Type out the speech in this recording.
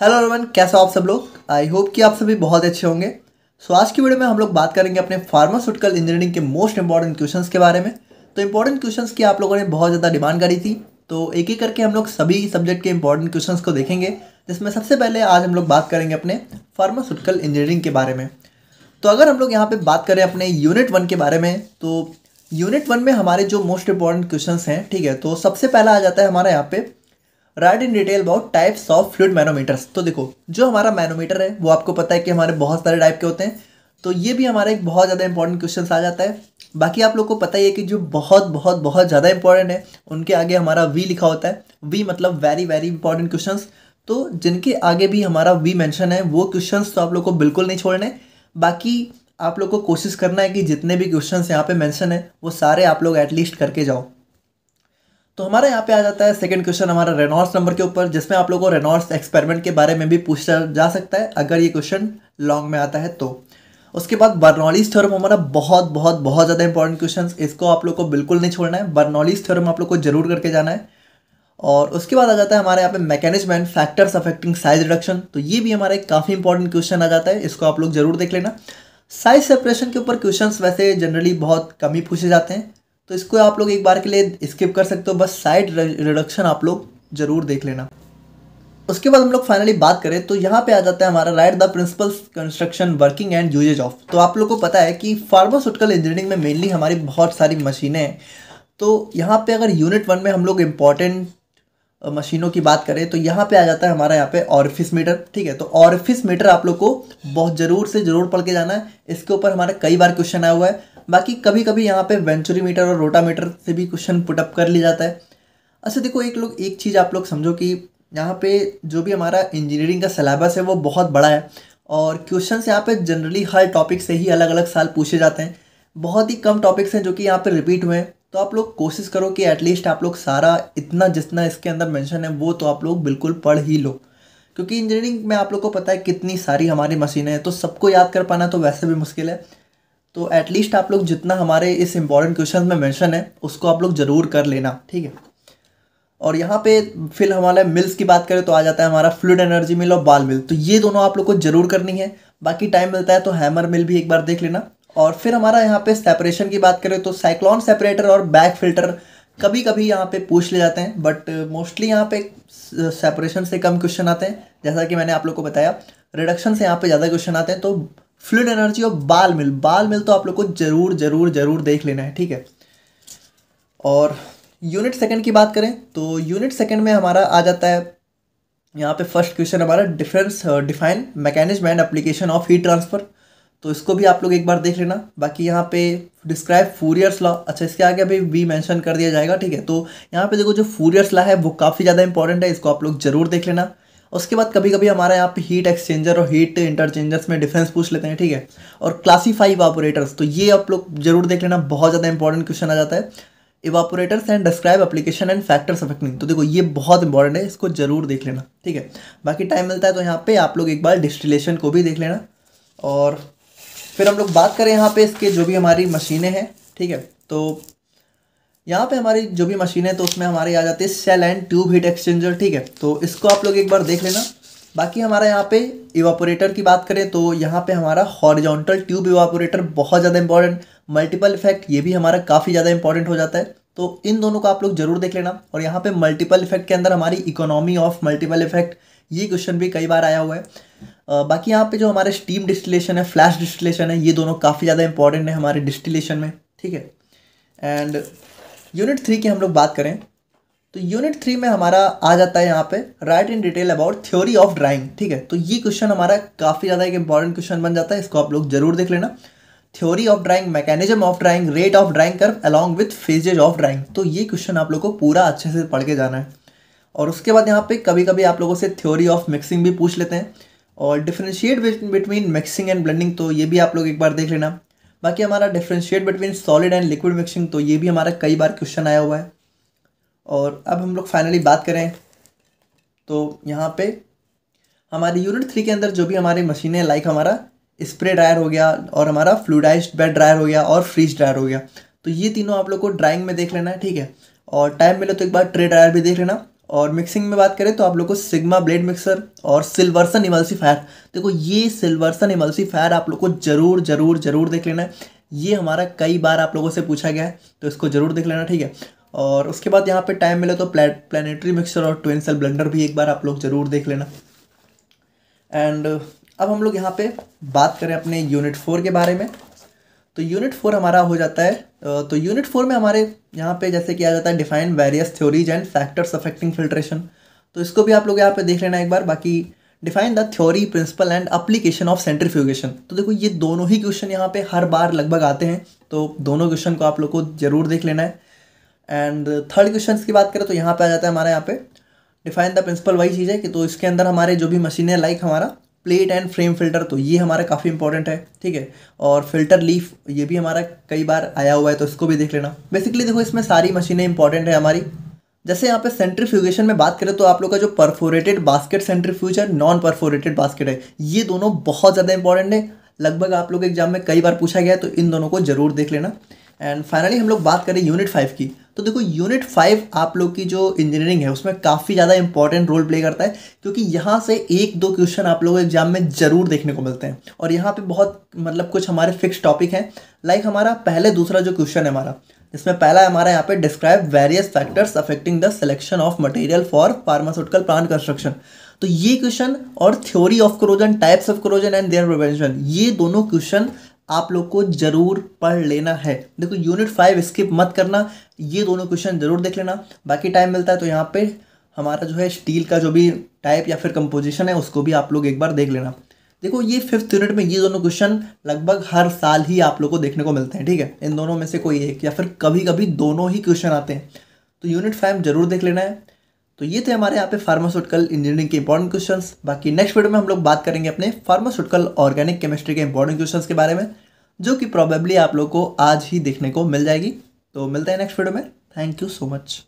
hello Raman कैसा आप सब लोग आई होप कि आप सभी बहुत अच्छे होंगे सो so, आज की वीडियो में हम लोग बात करेंगे अपने फार्मास्यूटिकल इंजीनियरिंग के मोस्ट इंपॉर्टेंट क्वेश्चंस के बारे में तो इंपॉर्टेंट क्वेश्चंस की आप लोगों ने बहुत ज़्यादा डिमांड करी थी तो एक एक करके हम लोग सभी सब्जेक्ट के इंपॉर्टेंट क्वेश्चन को देखेंगे जिसमें सबसे पहले आज हम लोग बात करेंगे अपने फार्मास्यूटिकल इंजीनियरिंग के बारे में तो अगर हम लोग यहाँ पर बात करें अपने यूनिट वन के बारे में तो यूनिट वन में हमारे जो मोस्ट इंपॉर्टेंट क्वेश्चन हैं ठीक है तो सबसे पहला आ जाता है हमारे यहाँ पर write in detail about types of fluid manometers तो देखो जो हमारा मैनोमीटर है वो आपको पता है कि हमारे बहुत सारे टाइप के होते हैं तो ये भी हमारा एक बहुत ज़्यादा इंपॉर्टेंट क्वेश्चन आ जाता है बाकी आप लोग को पता ही है कि जो बहुत बहुत बहुत ज़्यादा इंपॉर्टेंट है उनके आगे हमारा वी लिखा होता है वी मतलब वेरी वेरी इंपॉर्टेंट क्वेश्चन तो जिनके आगे भी हमारा वी मैंशन है वो क्वेश्चन तो आप लोग को बिल्कुल नहीं छोड़ने बाकी आप लोग को कोशिश करना है कि जितने भी क्वेश्चन यहाँ पे मैंशन है वो सारे आप लोग एटलीस्ट करके जाओ तो हमारे यहाँ पे आ जाता है सेकंड क्वेश्चन हमारा रेनॉर्स नंबर के ऊपर जिसमें आप लोगों को रेनॉर्स एक्सपेरिमेंट के बारे में भी पूछा जा सकता है अगर ये क्वेश्चन लॉन्ग में आता है तो उसके बाद बर्नॉलीस थ्योरम हमारा बहुत बहुत बहुत ज़्यादा इंपॉर्टेंट क्वेश्चन इसको आप लोग को बिल्कुल नहीं छोड़ना है बर्नॉलीस थ्योरम आप लोग को जरूर करके जाना है और उसके बाद आ जाता है हमारे यहाँ पे mechanism and factors affecting size reduction तो ये भी हमारा एक काफ़ी इंपॉर्टेंट क्वेश्चन आ जाता है इसको आप लोग जरूर देख लेना साइज सेपरेशन के ऊपर क्वेश्चंस वैसे जनरली बहुत कम ही पूछे जाते हैं तो इसको आप लोग एक बार के लिए स्किप कर सकते हो बस साइड रिडक्शन आप लोग ज़रूर देख लेना उसके बाद हम लोग फाइनली बात करें तो यहाँ पे आ जाता है हमारा write the principle construction working and uses of तो आप लोग को पता है कि फार्मास्यूटिकल इंजीनियरिंग में मेनली हमारी बहुत सारी मशीनें हैं तो यहाँ पे अगर यूनिट वन में हम लोग इम्पॉर्टेंट मशीनों की बात करें तो यहाँ पे आ जाता है हमारा यहाँ पे ऑरफिस मीटर ठीक है तो ऑरफिस मीटर आप लोग को बहुत ज़रूर से ज़रूर पढ़ के जाना है इसके ऊपर हमारा कई बार क्वेश्चन आया हुआ है बाकी कभी कभी यहाँ पे वेंचुरी मीटर और रोटा मीटर से भी क्वेश्चन पुटअप कर लिया जाता है अच्छा देखो एक लोग एक चीज़ आप लोग समझो कि यहाँ पे जो भी हमारा इंजीनियरिंग का सिलेबस है वो बहुत बड़ा है और क्वेश्चन यहाँ पे जनरली हर टॉपिक से ही अलग अलग साल पूछे जाते हैं बहुत ही कम टॉपिक्स हैं जो कि यहाँ पे रिपीट हुए हैं तो आप लोग कोशिश करो कि एटलीस्ट आप लोग सारा इतना जितना इसके अंदर मेंशन है वो तो आप लोग बिल्कुल पढ़ ही लो क्योंकि इंजीनियरिंग में आप लोग को पता है कितनी सारी हमारी मशीनें हैं तो सबको याद कर पाना तो वैसे भी मुश्किल है तो एटलीस्ट आप लोग जितना हमारे इस इम्पॉर्टेंट क्वेश्चन में मैंशन है उसको आप लोग ज़रूर कर लेना ठीक है और यहाँ पे फिर हमारे मिल्स की बात करें तो आ जाता है हमारा फ्लूड एनर्जी मिल और बाल मिल तो ये दोनों आप लोग को जरूर करनी है बाकी टाइम मिलता है तो हैमर मिल भी एक बार देख लेना और फिर हमारा यहाँ पे सेपरेशन की बात करें तो साइक्लॉन सेपरेटर और बैक फिल्टर कभी कभी यहाँ पे पूछ ले जाते हैं बट मोस्टली यहाँ पे सेपरेशन से कम क्वेश्चन आते हैं जैसा कि मैंने आप लोग को बताया रिडक्शन से यहाँ पे ज़्यादा क्वेश्चन आते हैं तो फ्लूड एनर्जी और बाल मिल बाल मिल तो आप लोग को ज़रूर ज़रूर ज़रूर देख लेना है ठीक है और यूनिट सेकेंड की बात करें तो यूनिट सेकेंड में हमारा आ जाता है यहाँ पे फर्स्ट क्वेश्चन हमारा difference define mechanism and application of heat transfer तो इसको भी आप लोग एक बार देख लेना बाकी यहाँ पे डिस्क्राइब फूरियर्स लॉ अच्छा इसके आगे अभी वी मेंशन कर दिया जाएगा ठीक है तो यहाँ पे देखो जो फूरियर्स लॉ है वो काफ़ी ज़्यादा इंपॉर्टेंट है इसको आप लोग ज़रूर देख लेना उसके बाद कभी कभी हमारे यहाँ पे हीट एक्सचेंजर और हीट इंटरचेंजर्स में डिफरेंस पूछ लेते हैं ठीक है और क्लासीफाइव ऑपरेटर्स तो ये आप लोग जरूर देख लेना बहुत ज़्यादा इंपॉर्टेंट क्वेश्चन आ जाता है evaporators and describe application and factors affecting तो देखो ये बहुत इंपॉर्टेंट है इसको जरूर देख लेना ठीक है बाकी टाइम मिलता है तो यहाँ पे आप लोग एक बार डिस्टिलेशन को भी देख लेना और फिर हम लोग बात करें यहाँ पे इसके जो भी हमारी मशीनें हैं ठीक है तो यहाँ पे हमारी जो भी मशीनें तो उसमें हमारे आ जाती है shell and tube heat exchanger ठीक है तो इसको आप लोग एक बार देख लेना बाकी हमारा यहाँ पे इवापोरेटर की बात करें तो यहाँ पे हमारा हॉरिजॉन्टल ट्यूब इवापोरेटर बहुत ज़्यादा इंपॉर्टेंट मल्टीपल इफेक्ट ये भी हमारा काफ़ी ज़्यादा इंपॉर्टेंट हो जाता है तो इन दोनों को आप लोग जरूर देख लेना और यहाँ पे मल्टीपल इफेक्ट के अंदर हमारी इकोनॉमी ऑफ मल्टीपल इफेक्ट ये क्वेश्चन भी कई बार आया हुआ है बाकी यहाँ पे जो हमारे स्टीम डिस्टिलेशन है फ्लैश डिस्टिलेशन है ये दोनों काफ़ी ज़्यादा इंपॉर्टेंट है हमारे डिस्टिलेशन में ठीक है एंड यूनिट थ्री की हम लोग बात करें तो यूनिट थ्री में हमारा आ जाता है यहाँ पे write in detail about theory of drying ठीक है तो ये क्वेश्चन हमारा काफ़ी ज़्यादा एक इंपॉर्टेंट क्वेश्चन बन जाता है इसको आप लोग जरूर देख लेना theory of drying mechanism of drying rate of drying curve along with phases of drying तो ये क्वेश्चन आप लोग को पूरा अच्छे से पढ़ के जाना है और उसके बाद यहाँ पे कभी कभी आप लोगों से थ्योरी ऑफ मिक्सिंग भी पूछ लेते हैं और differentiate between mixing and blending तो ये भी आप लोग एक बार देख लेना बाकी हमारा differentiate between solid and liquid mixing तो ये भी हमारा कई बार क्वेश्चन आया हुआ है और अब हम लोग फाइनली बात करें तो यहाँ पे हमारी यूनिट थ्री के अंदर जो भी हमारी मशीनें लाइक हमारा स्प्रे ड्रायर हो गया और हमारा फ्लूडाइज बेड ड्रायर हो गया और फ्रीज ड्रायर हो गया तो ये तीनों आप लोग को ड्राइंग में देख लेना है ठीक है और टाइम मिले तो एक बार ट्रे ड्रायर भी देख लेना और मिक्सिंग में बात करें तो आप लोग को सिग्मा ब्लेड मिक्सर और इमल्सी इमल्सीफायर देखो ये इमल्सी इमल्सीफायर आप लोग को जरूर जरूर जरूर देख लेना है ये हमारा कई बार आप लोगों से पूछा गया है तो इसको ज़रूर देख लेना ठीक है और उसके बाद यहाँ पे टाइम मिले तो प्लानिटरी मिक्सर और ट्विन सेल ब्लेंडर भी एक बार आप लोग ज़रूर देख लेना एंड अब हम लोग यहाँ पे बात करें अपने यूनिट फोर के बारे में तो यूनिट फोर हमारा हो जाता है तो यूनिट फोर में हमारे यहाँ पे जैसे किया जाता है define various theories and factors affecting filtration तो इसको भी आप लोग यहाँ पे देख लेना एक बार बाकी define the theory principle and application of centrifugation तो देखो ये दोनों ही क्वेश्चन यहाँ पे हर बार लगभग आते हैं तो दोनों क्वेश्चन को आप लोग को ज़रूर देख लेना है एंड थर्ड क्वेश्चन की बात करें तो यहाँ पर आ जाता है हमारे यहाँ पे डिफाइन द प्रिंसिपल वही चीज़ है कि तो इसके अंदर हमारे जो भी मशीन है लाइक हमारा प्लेट एंड फ्रेम फिल्टर तो ये हमारा काफ़ी इंपॉर्टेंट है ठीक है और फिल्टर लीफ ये भी हमारा कई बार आया हुआ है तो इसको भी देख लेना बेसिकली देखो इसमें सारी मशीनें इंपॉर्टेंट है हमारी जैसे यहाँ पे सेंट्रीफ्यूगेशन में बात करें तो आप लोग का जो परफोरेटेड बास्केट सेंट्रीफ्यूज है नॉन परफोरेटेड बास्केट है ये दोनों बहुत ज़्यादा इंपॉर्टेंट है लगभग आप लोग एग्जाम में कई बार पूछा गया है तो इन दोनों को ज़रूर देख लेना एंड फाइनली हम लोग बात करें यूनिट फाइव की तो देखो यूनिट फाइव आप लोग की जो इंजीनियरिंग है उसमें काफ़ी ज़्यादा इंपॉर्टेंट रोल प्ले करता है क्योंकि यहाँ से एक दो क्वेश्चन आप लोगों को एग्जाम में ज़रूर देखने को मिलते हैं और यहाँ पे बहुत मतलब कुछ हमारे फिक्स टॉपिक हैं लाइक हमारा पहले दूसरा जो क्वेश्चन है हमारा इसमें पहला हमारा यहाँ पे describe various factors affecting the selection of material for pharmaceutical plant construction तो ये क्वेश्चन और theory of corrosion types of corrosion and their prevention ये दोनों क्वेश्चन आप लोग को ज़रूर पढ़ लेना है देखो यूनिट फाइव स्किप मत करना ये दोनों क्वेश्चन ज़रूर देख लेना बाकी टाइम मिलता है तो यहाँ पे हमारा जो है स्टील का जो भी टाइप या फिर कंपोजिशन है उसको भी आप लोग एक बार देख लेना देखो ये फिफ्थ यूनिट में ये दोनों क्वेश्चन लगभग हर साल ही आप लोग को देखने को मिलते हैं ठीक है इन दोनों में से कोई एक या फिर कभी कभी दोनों ही क्वेश्चन आते हैं तो यूनिट फाइव जरूर देख लेना है तो ये थे हमारे यहाँ पे फार्मास्यूटिकल इंजीनियरिंग के इंपॉर्टेंट क्वेश्चन बाकी नेक्स्ट वीडियो में हम लोग बात करेंगे अपने फार्मास्यूटिकल ऑर्गेनिक केमिस्ट्री के इंपॉर्टेंट क्वेश्चन के बारे में जो कि प्रॉबेबली आप लोग को आज ही देखने को मिल जाएगी तो मिलते हैं नेक्स्ट वीडियो में थैंक यू सो मच